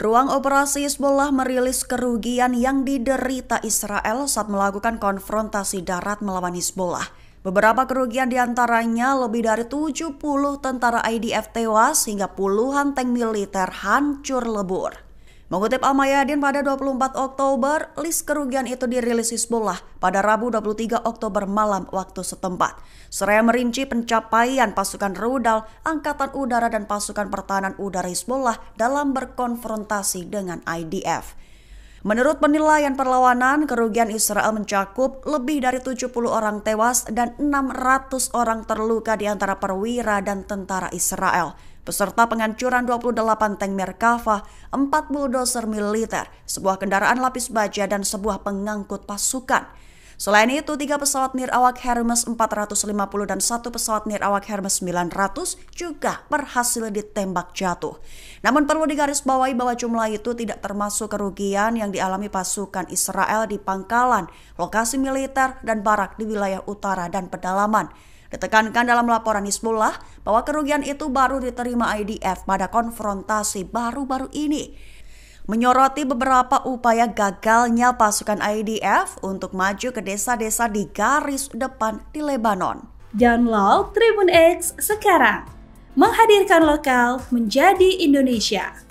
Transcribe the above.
Ruang operasi Hizbullah merilis kerugian yang diderita Israel saat melakukan konfrontasi darat melawan Hizbullah. Beberapa kerugian diantaranya lebih dari 70 tentara IDF tewas hingga puluhan tank militer hancur lebur. Mengutip Al Mayadin pada 24 Oktober, list kerugian itu dirilis Hizbullah pada Rabu 23 Oktober malam waktu setempat. Seraya merinci pencapaian pasukan rudal, angkatan udara dan pasukan pertahanan udara Hizbullah dalam berkonfrontasi dengan IDF. Menurut penilaian perlawanan, kerugian Israel mencakup lebih dari 70 orang tewas dan 600 orang terluka di antara perwira dan tentara Israel, beserta penghancuran 28 tank Merkava, 40 bulldozer militer, sebuah kendaraan lapis baja dan sebuah pengangkut pasukan. Selain itu, tiga pesawat nirawak Hermes 450 dan satu pesawat nirawak Hermes 900 juga berhasil ditembak jatuh. Namun perlu digarisbawahi bahwa jumlah itu tidak termasuk kerugian yang dialami pasukan Israel di pangkalan, lokasi militer, dan barak di wilayah utara dan pedalaman. Ditekankan dalam laporan Isbullah bahwa kerugian itu baru diterima IDF pada konfrontasi baru-baru ini menyoroti beberapa upaya gagalnya pasukan IDF untuk maju ke desa-desa di garis depan di Lebanon. Download Tribun X sekarang, menghadirkan lokal menjadi Indonesia.